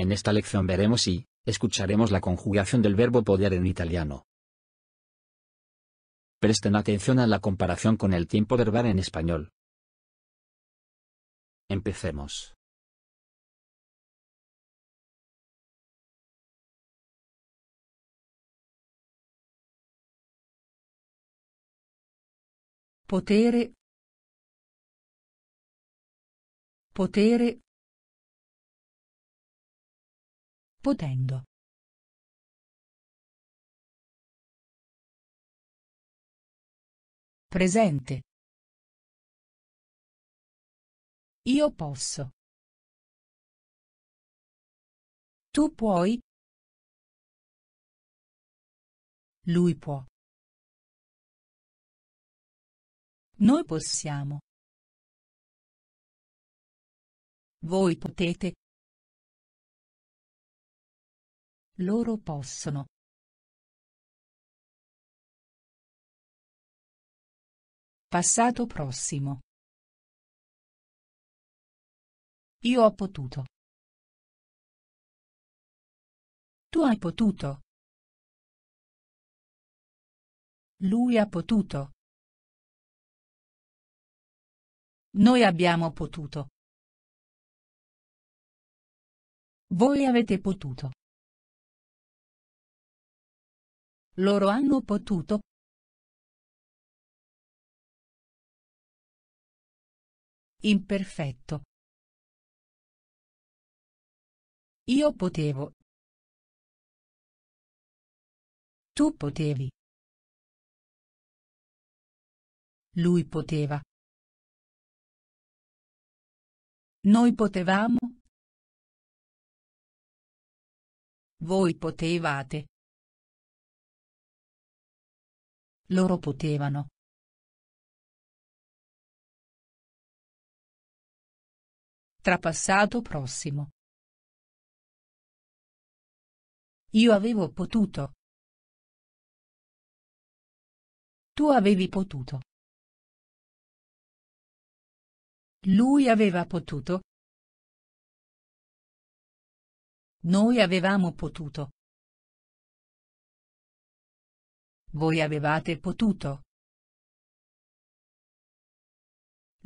En esta lección veremos y, escucharemos la conjugación del verbo poder en italiano. Presten atención a la comparación con el tiempo verbal en español. Empecemos. Potere. Potere. potendo presente io posso tu puoi lui può noi possiamo voi potete Loro possono. Passato prossimo. Io ho potuto. Tu hai potuto. Lui ha potuto. Noi abbiamo potuto. Voi avete potuto. Loro hanno potuto Imperfetto. Io potevo. Tu potevi. Lui poteva. Noi potevamo. Voi potevate. Loro potevano. Trapassato prossimo. Io avevo potuto. Tu avevi potuto. Lui aveva potuto. Noi avevamo potuto. Voi avevate potuto.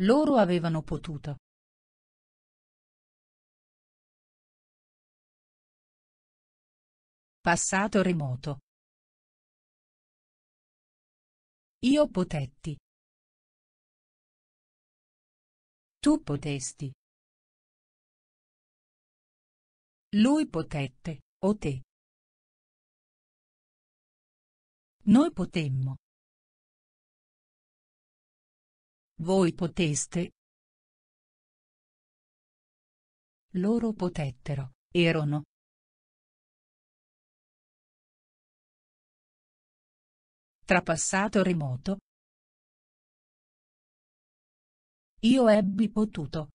Loro avevano potuto. Passato remoto. Io potetti. Tu potesti. Lui potette, o te. Noi potemmo. Voi poteste. Loro potettero, erano. Trapassato remoto. Io ebbi potuto.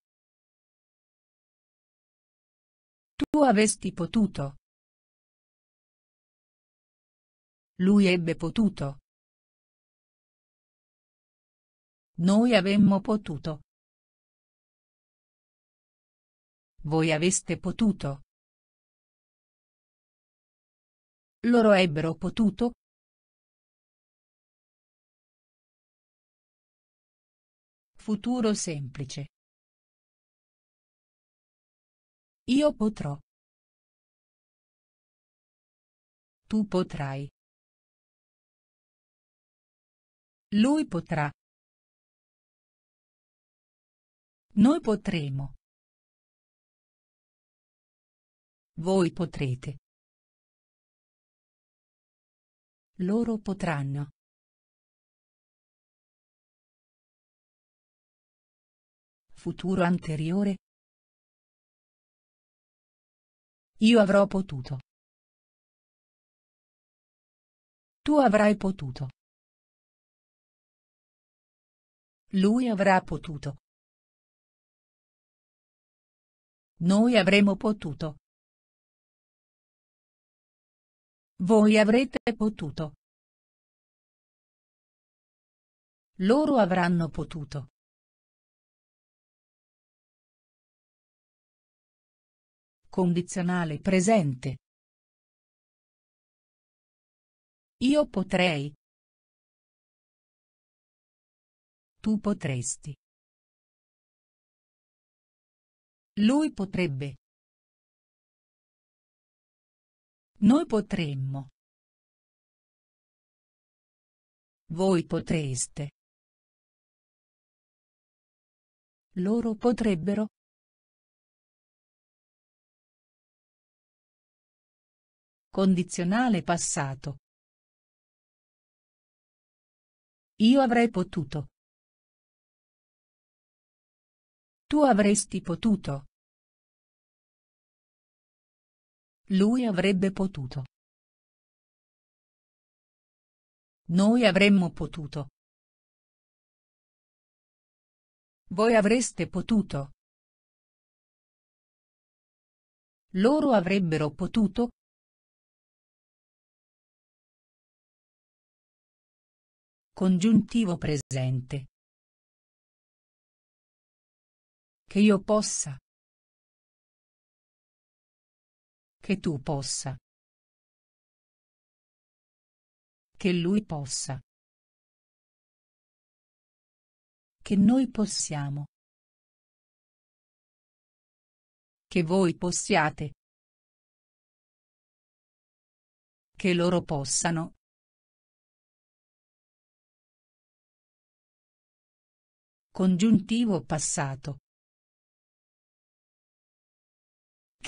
Tu avesti potuto. Lui ebbe potuto. Noi avemmo potuto. Voi aveste potuto. Loro ebbero potuto. Futuro semplice. Io potrò. Tu potrai. Lui potrà. Noi potremo. Voi potrete. Loro potranno. Futuro anteriore. Io avrò potuto. Tu avrai potuto. Lui avrà potuto. Noi avremo potuto. Voi avrete potuto. Loro avranno potuto. Condizionale presente. Io potrei. Tu potresti. Lui potrebbe. Noi potremmo. Voi potreste. Loro potrebbero. Condizionale passato. Io avrei potuto. Tu avresti potuto. Lui avrebbe potuto. Noi avremmo potuto. Voi avreste potuto. Loro avrebbero potuto. Congiuntivo presente. Che io possa. Che tu possa. Che lui possa. Che noi possiamo. Che voi possiate. Che loro possano. Congiuntivo passato.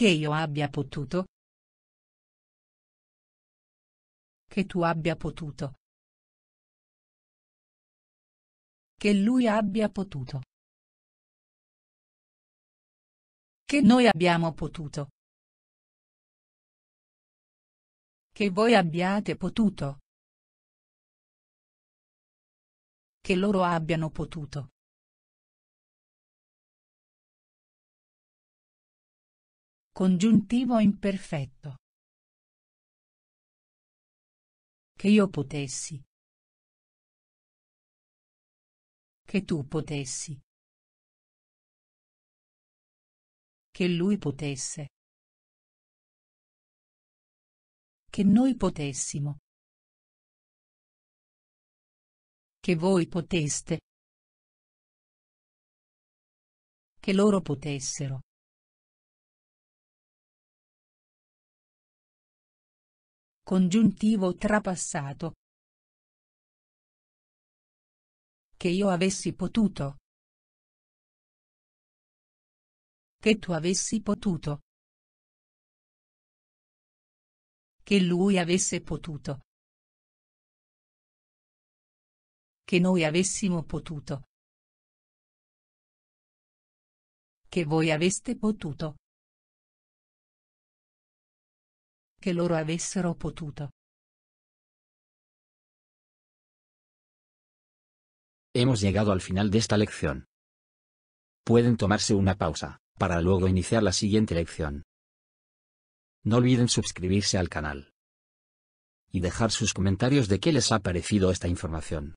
Che io abbia potuto. Che tu abbia potuto. Che lui abbia potuto. Che noi abbiamo potuto. Che voi abbiate potuto. Che loro abbiano potuto. Congiuntivo imperfetto. Che io potessi. Che tu potessi. Che lui potesse. Che noi potessimo. Che voi poteste. Che loro potessero Congiuntivo trapassato. Che io avessi potuto. Che tu avessi potuto. Che lui avesse potuto. Che noi avessimo potuto. Che voi aveste potuto. Que loro avessero potuto. Hemos llegado al final de esta lección. Pueden tomarse una pausa, para luego iniciar la siguiente lección. No olviden suscribirse al canal. Y dejar sus comentarios de qué les ha parecido esta información.